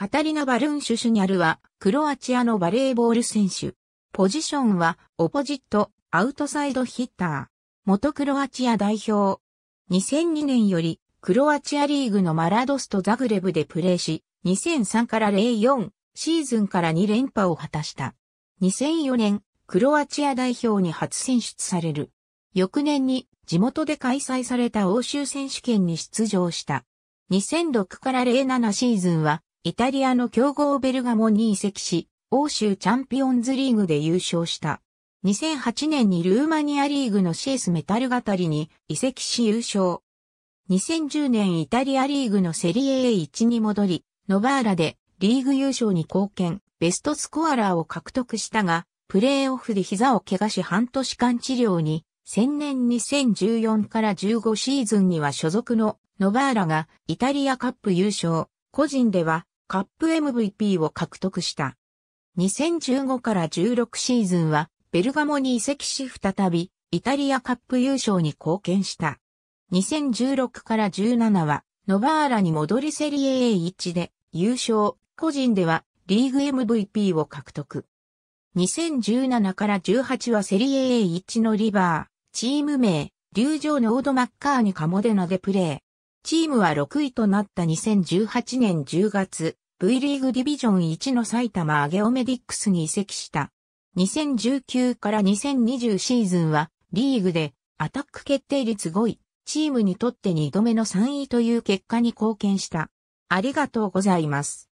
カタリナ・バルンシュシュニャルは、クロアチアのバレーボール選手。ポジションは、オポジット、アウトサイドヒッター。元クロアチア代表。2002年より、クロアチアリーグのマラドストザグレブでプレーし、2003から04シーズンから2連覇を果たした。2004年、クロアチア代表に初選出される。翌年に地元で開催された欧州選手権に出場した。2006から07シーズンはイタリアの強豪ベルガモに移籍し、欧州チャンピオンズリーグで優勝した。2008年にルーマニアリーグのシエスメタル語りに移籍し優勝。2010年イタリアリーグのセリエ A1 に戻り、ノバーラでリーグ優勝に貢献、ベストスコアラーを獲得したが、プレーオフで膝を怪我し半年間治療に、先年2014から15シーズンには所属のノバーラがイタリアカップ優勝、個人ではカップ MVP を獲得した。2015から16シーズンは、ベルガモに移籍し再び、イタリアカップ優勝に貢献した。2016から17は、ノバーラに戻りセリエ A1 で優勝、個人ではリーグ MVP を獲得。2017から18はセリエ A1 のリバー、チーム名、流場のオード・マッカーニ・カモデナでプレー。チームは6位となった2018年10月、V リーグディビジョン1の埼玉アゲオメディックスに移籍した。2019から2020シーズンは、リーグでアタック決定率5位、チームにとって2度目の3位という結果に貢献した。ありがとうございます。